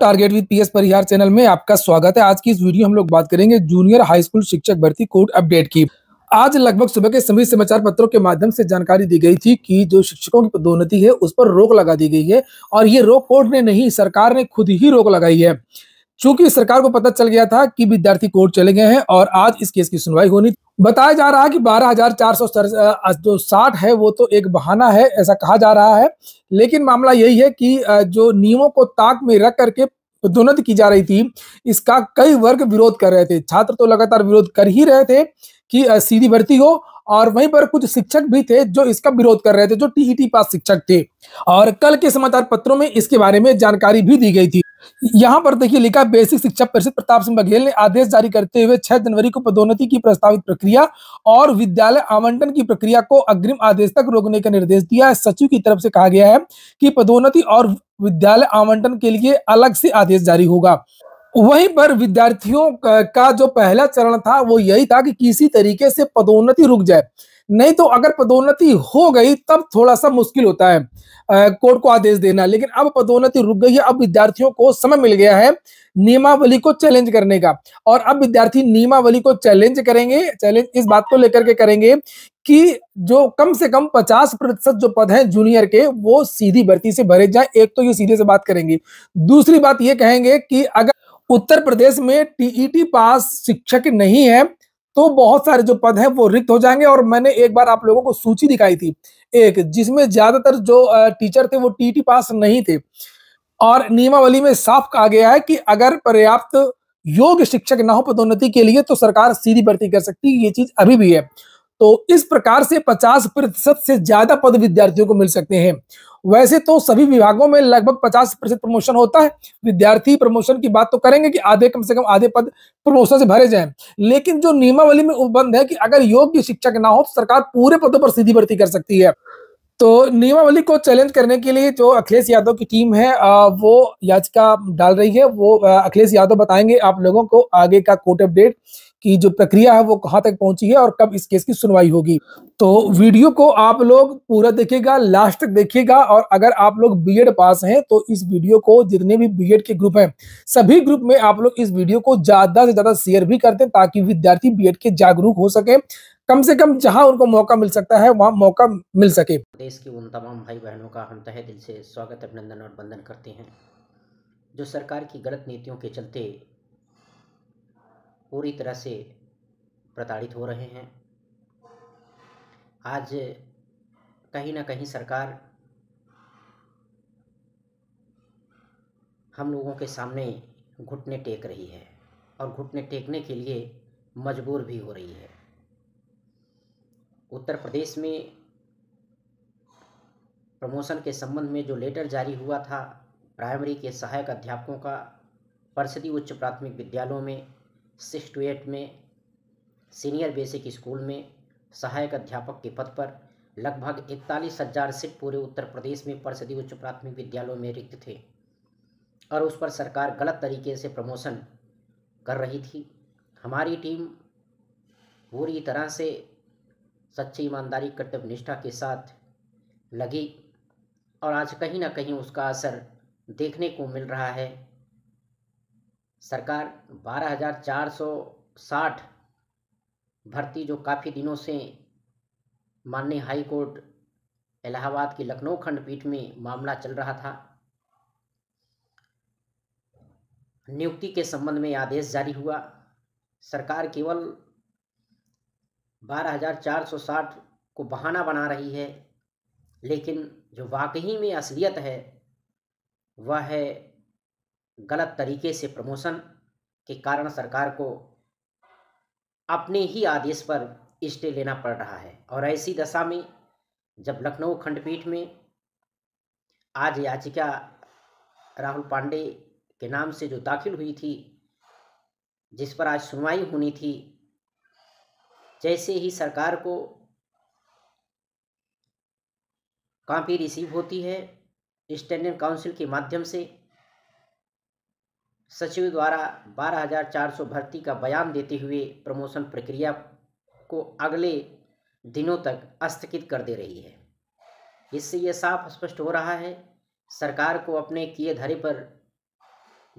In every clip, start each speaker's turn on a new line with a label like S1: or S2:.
S1: target with PS Parihar channel में आपका स्वागत है आज की इस वीडियो हम लोग बात करेंगे जूनियर हाई स्कूल शिक्षक भर्ती कोड अपडेट की आज लगभग सुबह के सभी समाचार पत्रों के माध्यम से जानकारी दी गई थी कि जो शिक्षकों की पदोन्नति है उस पर रोक लगा दी गई है और ये रोक कोर्ट ने नहीं सरकार ने खुद ही रोक लगाई है चूंकि सरकार को पता चल गया था कि विद्यार्थी कोर्ट चले गए हैं और आज इस केस की सुनवाई होनी बताया जा रहा है कि बारह हजार चार सौ जो साठ है वो तो एक बहाना है ऐसा कहा जा रहा है लेकिन मामला यही है कि जो नियमों को ताक में रख करके पदोन्नत की जा रही थी इसका कई वर्ग विरोध कर रहे थे छात्र तो लगातार विरोध कर ही रहे थे कि सीधी भर्ती हो और वहीं पर कुछ शिक्षक भी थे जो इसका विरोध कर रहे थे जो टीईटी पास शिक्षक थे और कल के समाचार पत्रों में इसके बारे में जानकारी भी दी गई थी यहाँ पर देखिए लिखा बेसिक शिक्षा परिषद प्रताप सिंह बघेल ने आदेश जारी करते हुए 6 जनवरी को पदोन्नति की प्रस्तावित प्रक्रिया और विद्यालय आवंटन की प्रक्रिया को अग्रिम आदेश तक रोकने का निर्देश दिया है सचिव की तरफ से कहा गया है कि पदोन्नति और विद्यालय आवंटन के लिए अलग से आदेश जारी होगा वहीं पर विद्यार्थियों का जो पहला चरण था वो यही था कि किसी तरीके से पदोन्नति रुक जाए नहीं तो अगर पदोन्नति हो गई तब थोड़ा सा मुश्किल होता है कोर्ट को आदेश देना लेकिन अब पदोन्नति रुक गई है अब विद्यार्थियों को समय मिल गया है नियमावली को चैलेंज करने का और अब विद्यार्थी नियमावली को चैलेंज करेंगे चैलेंज इस बात को लेकर के करेंगे कि जो कम से कम 50 प्रतिशत जो पद हैं जूनियर के वो सीधी भर्ती से भरे जाए एक तो ये सीधे से बात करेंगे दूसरी बात ये कहेंगे कि अगर उत्तर प्रदेश में टीईटी पास शिक्षक नहीं है तो बहुत सारे जो पद हैं वो रिक्त हो जाएंगे और मैंने एक बार आप लोगों को सूची दिखाई थी एक जिसमें ज्यादातर जो टीचर थे वो टीटी पास नहीं थे और नियमावली में साफ कहा गया है कि अगर पर्याप्त योग्य शिक्षक न हो पदोन्नति के लिए तो सरकार सीधी भर्ती कर सकती है ये चीज अभी भी है तो इस प्रकार से 50 प्रतिशत से ज्यादा पद विद्यार्थियों को मिल सकते हैं वैसे तो सभी विभागों में लगभग 50 प्रतिशत प्रमोशन होता है विद्यार्थी प्रमोशन की बात तो करेंगे कि आधे कम से कम आधे पद प्रमोशन से भरे जाएं लेकिन जो नियमावली में उपबंध है कि अगर योग्य शिक्षक ना हो तो सरकार पूरे पदों पर सीधी भर्ती कर सकती है तो नियमावली को चैलेंज करने के लिए जो अखिलेश यादव की टीम है वो याचिका डाल रही है वो अखिलेश यादव बताएंगे आप लोगों को आगे का कोर्ट अपडेट कि जो प्रक्रिया है वो कहाँ तक पहुंची है और कब इस केस की सुनवाई होगी तो वीडियो को आप लोग पूरा देखिएगा लास्ट तक देखिएगा और अगर आप लोग बीएड पास हैं तो इस वीडियो को जितने भी बीएड के ग्रुप हैं सभी ग्रुप में आप लोग इस वीडियो को ज्यादा से ज्यादा शेयर भी करते हैं ताकि विद्यार्थी बी के जागरूक हो सके कम से कम जहाँ उनको मौका मिल सकता है वहाँ मौका मिल सके
S2: देश के उन तमाम भाई बहनों का हम तहे दिल से स्वागत अभिनंदन और वंदन करते हैं जो सरकार की गलत नीतियों के चलते पूरी तरह से प्रताड़ित हो रहे हैं आज कहीं ना कहीं सरकार हम लोगों के सामने घुटने टेक रही है और घुटने टेकने के लिए मजबूर भी हो रही है उत्तर प्रदेश में प्रमोशन के संबंध में जो लेटर जारी हुआ था प्राइमरी के सहायक अध्यापकों का परिषदीय उच्च प्राथमिक विद्यालयों में सिक्स टू एट में सीनियर बेसिक स्कूल में सहायक अध्यापक के पद पर लगभग इकतालीस हजार सीट पूरे उत्तर प्रदेश में परिषदीय उच्च प्राथमिक विद्यालयों में रिक्त थे और उस पर सरकार गलत तरीके से प्रमोशन कर रही थी हमारी टीम पूरी तरह से सच्ची ईमानदारी कर्तव्य निष्ठा के साथ लगी और आज कहीं ना कहीं उसका असर देखने को मिल रहा है सरकार 12,460 भर्ती जो काफ़ी दिनों से माननीय हाई कोर्ट इलाहाबाद की लखनऊ खंडपीठ में मामला चल रहा था नियुक्ति के संबंध में आदेश जारी हुआ सरकार केवल 12,460 को बहाना बना रही है लेकिन जो वाकई में असलियत है वह है गलत तरीके से प्रमोशन के कारण सरकार को अपने ही आदेश पर स्टे लेना पड़ रहा है और ऐसी दशा में जब लखनऊ खंडपीठ में आज याचिका राहुल पांडे के नाम से जो दाखिल हुई थी जिस पर आज सुनवाई होनी थी जैसे ही सरकार को कापी रिसीव होती है स्टैंडर्ड काउंसिल के माध्यम से सचिव द्वारा 12,400 भर्ती का बयान देते हुए प्रमोशन प्रक्रिया को अगले दिनों तक स्थगित कर दे रही है इससे ये साफ स्पष्ट हो रहा है सरकार को अपने किए धरे पर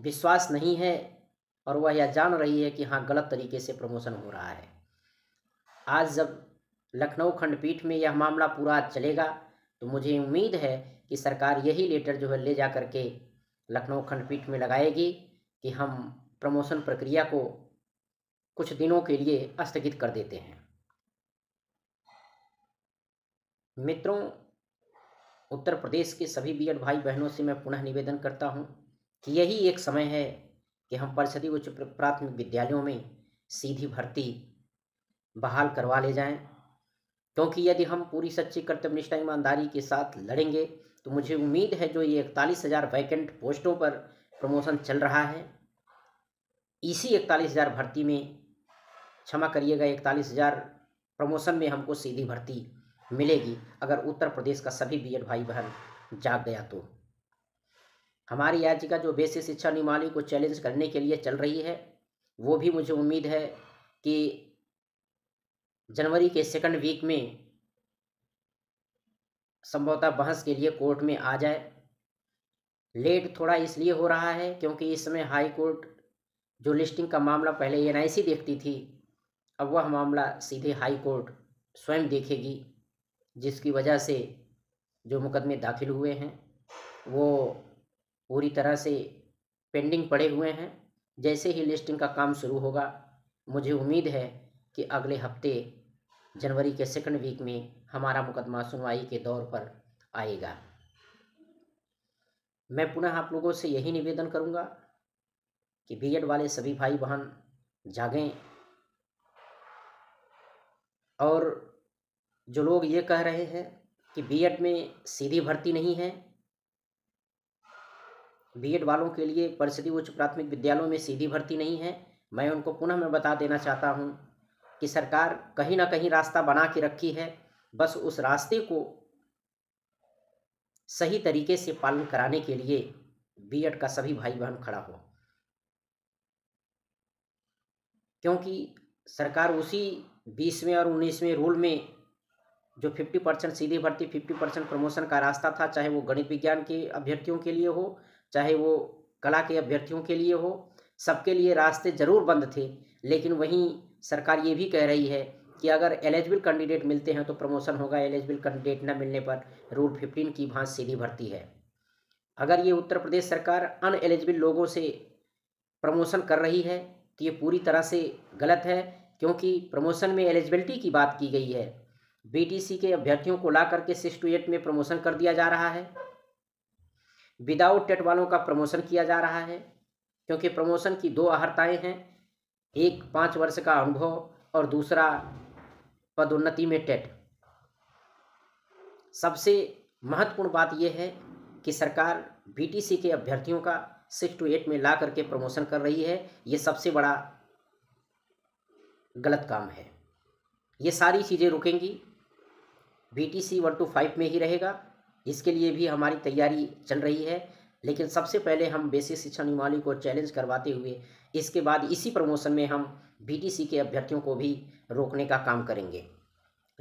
S2: विश्वास नहीं है और वह यह जान रही है कि हाँ गलत तरीके से प्रमोशन हो रहा है आज जब लखनऊ खंडपीठ में यह मामला पूरा चलेगा तो मुझे उम्मीद है कि सरकार यही लेटर जो है ले जा करके लखनऊ खंडपीठ में लगाएगी कि हम प्रमोशन प्रक्रिया को कुछ दिनों के लिए स्थगित कर देते हैं मित्रों उत्तर प्रदेश के सभी बी भाई बहनों से मैं पुनः निवेदन करता हूँ कि यही एक समय है कि हम परिषदीय उच्च प्राथमिक विद्यालयों में सीधी भर्ती बहाल करवा ले जाएं क्योंकि यदि हम पूरी सच्ची कर्तव्यनिष्ठा ईमानदारी के साथ लड़ेंगे तो मुझे उम्मीद है जो ये इकतालीस हज़ार वैकेंट पोस्टों पर प्रमोशन चल रहा है इसी इकतालीस हज़ार भर्ती में क्षमा करिएगा इकतालीस हज़ार प्रमोशन में हमको सीधी भर्ती मिलेगी अगर उत्तर प्रदेश का सभी बीएड भाई बहन जाग गया तो हमारी याचिका जो बेसिक शिक्षा निमाली को चैलेंज करने के लिए चल रही है वो भी मुझे उम्मीद है कि जनवरी के सेकंड वीक में संभवतः बहस के लिए कोर्ट में आ जाए लेट थोड़ा इसलिए हो रहा है क्योंकि इस समय हाई कोर्ट जो लिस्टिंग का मामला पहले एन देखती थी अब वह मामला सीधे हाई कोर्ट स्वयं देखेगी जिसकी वजह से जो मुकदमे दाखिल हुए हैं वो पूरी तरह से पेंडिंग पड़े हुए हैं जैसे ही लिस्टिंग का काम शुरू होगा मुझे उम्मीद है कि अगले हफ्ते जनवरी के सेकंड वीक में हमारा मुकदमा सुनवाई के दौर पर आएगा मैं पुनः आप लोगों से यही निवेदन करूंगा कि बी वाले सभी भाई बहन जागें और जो लोग ये कह रहे हैं कि बी में सीधी भर्ती नहीं है बी वालों के लिए परिषदी उच्च प्राथमिक विद्यालयों में सीधी भर्ती नहीं है मैं उनको पुनः मैं बता देना चाहता हूँ कि सरकार कहीं ना कहीं रास्ता बना के रखी है बस उस रास्ते को सही तरीके से पालन कराने के लिए बीएड का सभी भाई बहन खड़ा हो क्योंकि सरकार उसी बीसवें और उन्नीसवें रूल में जो फिफ्टी परसेंट सीधी भर्ती फिफ्टी परसेंट प्रमोशन का रास्ता था चाहे वो गणित विज्ञान के अभ्यर्थियों के लिए हो चाहे वो कला के अभ्यर्थियों के लिए हो सबके लिए रास्ते ज़रूर बंद थे लेकिन वहीं सरकार ये भी कह रही है कि अगर एलिजिबल कैंडिडेट मिलते हैं तो प्रमोशन होगा एलिजिबल कैंडिडेट न मिलने पर रूल फिफ्टीन की भाँस सीधी भर्ती है अगर ये उत्तर प्रदेश सरकार अन एलिजिबल लोगों से प्रमोशन कर रही है तो ये पूरी तरह से गलत है क्योंकि प्रमोशन में एलिजिबिलिटी की बात की गई है बीटीसी के अभ्यर्थियों को ला करके सिक्स टू एट में प्रमोशन कर दिया जा रहा है विदाउट टेट वालों का प्रमोशन किया जा रहा है क्योंकि प्रमोशन की दो अहर्ताएँ हैं एक पाँच वर्ष का अनुभव और दूसरा पदोन्नति में टेट सबसे महत्वपूर्ण बात यह है कि सरकार बीटीसी के अभ्यर्थियों का सिक्स टू एट में ला करके प्रमोशन कर रही है ये सबसे बड़ा गलत काम है ये सारी चीज़ें रुकेंगी B T C one two five में ही रहेगा इसके लिए भी हमारी तैयारी चल रही है लेकिन सबसे पहले हम बेसिक शिक्षा निमाली को चैलेंज करवाते हुए इसके बाद इसी प्रमोशन में हम बीटीसी के अभ्यर्थियों को भी रोकने का काम करेंगे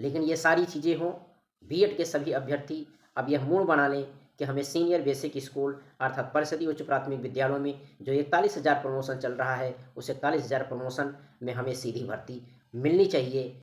S2: लेकिन ये सारी चीज़ें हों बी के सभी अभ्यर्थी अब यह मूड बना लें कि हमें सीनियर बेसिक स्कूल अर्थात परिषदीय उच्च प्राथमिक विद्यालयों में जो इकतालीस हज़ार प्रमोशन चल रहा है उस इकतालीस हज़ार प्रमोशन में हमें सीधी भर्ती मिलनी चाहिए